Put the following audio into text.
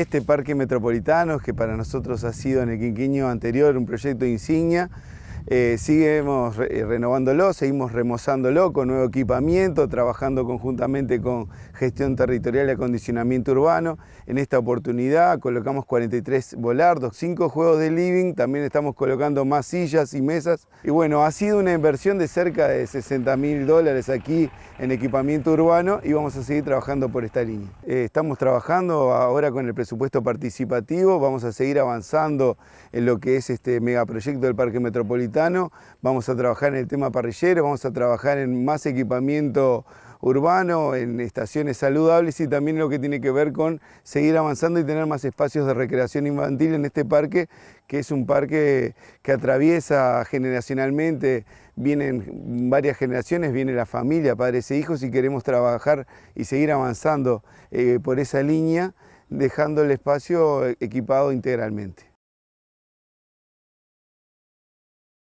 este parque metropolitano, que para nosotros ha sido en el quinquenio anterior un proyecto insignia, eh, seguimos eh, renovándolo, seguimos remozándolo con nuevo equipamiento, trabajando conjuntamente con gestión territorial y acondicionamiento urbano. En esta oportunidad colocamos 43 volardos, 5 juegos de living, también estamos colocando más sillas y mesas. Y bueno, ha sido una inversión de cerca de 60 mil dólares aquí en equipamiento urbano y vamos a seguir trabajando por esta línea. Eh, estamos trabajando ahora con el presupuesto participativo, vamos a seguir avanzando en lo que es este megaproyecto del Parque Metropolitano vamos a trabajar en el tema parrillero, vamos a trabajar en más equipamiento urbano, en estaciones saludables y también lo que tiene que ver con seguir avanzando y tener más espacios de recreación infantil en este parque, que es un parque que atraviesa generacionalmente, vienen varias generaciones, viene la familia, padres e hijos y queremos trabajar y seguir avanzando eh, por esa línea, dejando el espacio eh, equipado integralmente.